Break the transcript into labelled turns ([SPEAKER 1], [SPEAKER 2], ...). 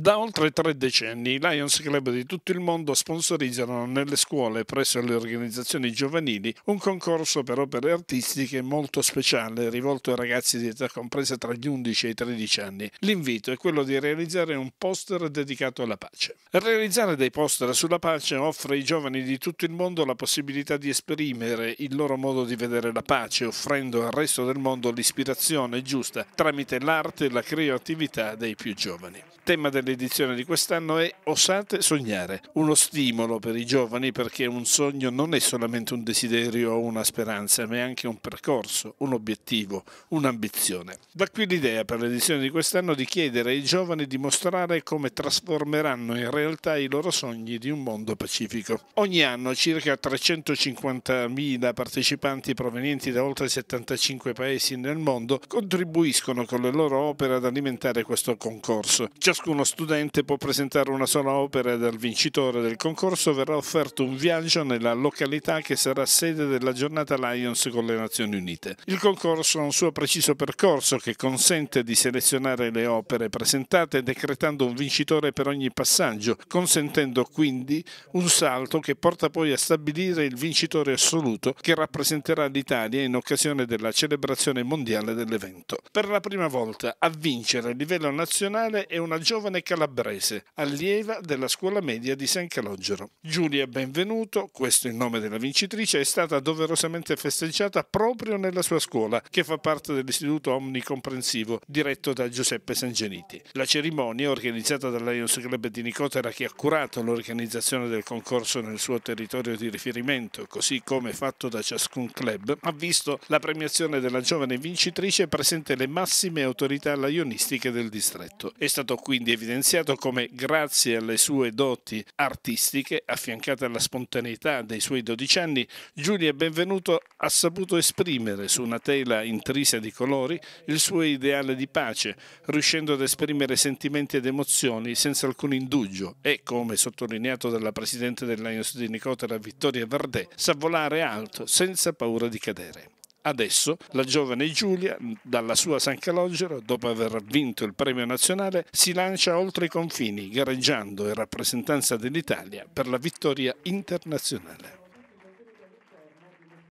[SPEAKER 1] Da oltre tre decenni i Lions Club di tutto il mondo sponsorizzano nelle scuole presso le organizzazioni giovanili un concorso per opere artistiche molto speciale rivolto ai ragazzi di età compresa tra gli 11 e i 13 anni. L'invito è quello di realizzare un poster dedicato alla pace. Realizzare dei poster sulla pace offre ai giovani di tutto il mondo la possibilità di esprimere il loro modo di vedere la pace, offrendo al resto del mondo l'ispirazione giusta tramite l'arte e la creatività dei più giovani. Tema del edizione di quest'anno è Osate sognare, uno stimolo per i giovani perché un sogno non è solamente un desiderio o una speranza, ma è anche un percorso, un obiettivo, un'ambizione. Da qui l'idea per l'edizione di quest'anno di chiedere ai giovani di mostrare come trasformeranno in realtà i loro sogni di un mondo pacifico. Ogni anno circa 350.000 partecipanti provenienti da oltre 75 paesi nel mondo contribuiscono con le loro opere ad alimentare questo concorso. Ciascuno studente studente può presentare una sola opera ed al vincitore del concorso verrà offerto un viaggio nella località che sarà sede della giornata Lions con le Nazioni Unite. Il concorso ha un suo preciso percorso che consente di selezionare le opere presentate decretando un vincitore per ogni passaggio, consentendo quindi un salto che porta poi a stabilire il vincitore assoluto che rappresenterà l'Italia in occasione della celebrazione mondiale dell'evento. Per la prima volta a vincere a livello nazionale è una giovane Giovane Calabrese, allieva della scuola media di San Calogero. Giulia Benvenuto, questo è il nome della vincitrice, è stata doverosamente festeggiata proprio nella sua scuola, che fa parte dell'istituto omnicomprensivo diretto da Giuseppe Sangeniti. La cerimonia, organizzata dal Lions Club di Nicotera, che ha curato l'organizzazione del concorso nel suo territorio di riferimento, così come fatto da ciascun club, ha visto la premiazione della giovane vincitrice presente le massime autorità laionistiche del distretto. È stato quindi evidente evidenziato come grazie alle sue doti artistiche, affiancate alla spontaneità dei suoi 12 anni, Giulia Benvenuto ha saputo esprimere su una tela intrisa di colori il suo ideale di pace, riuscendo ad esprimere sentimenti ed emozioni senza alcun indugio e, come sottolineato dalla Presidente dell'Ainos di Nicotera Vittoria Verdè, sa volare alto senza paura di cadere. Adesso la giovane Giulia, dalla sua San Calogero, dopo aver vinto il premio nazionale, si lancia oltre i confini, gareggiando in rappresentanza dell'Italia per la vittoria internazionale.